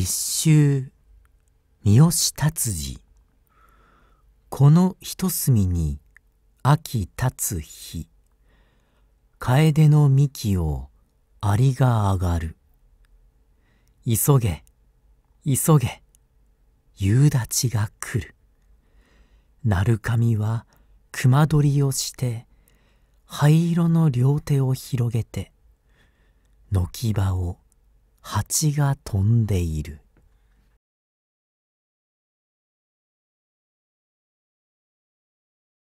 立秋三好達治この一隅に秋立つ日楓の幹をアリが上がる急げ急げ夕立が来る鳴神は熊取りをして灰色の両手を広げて軒場を蜂が飛んでいる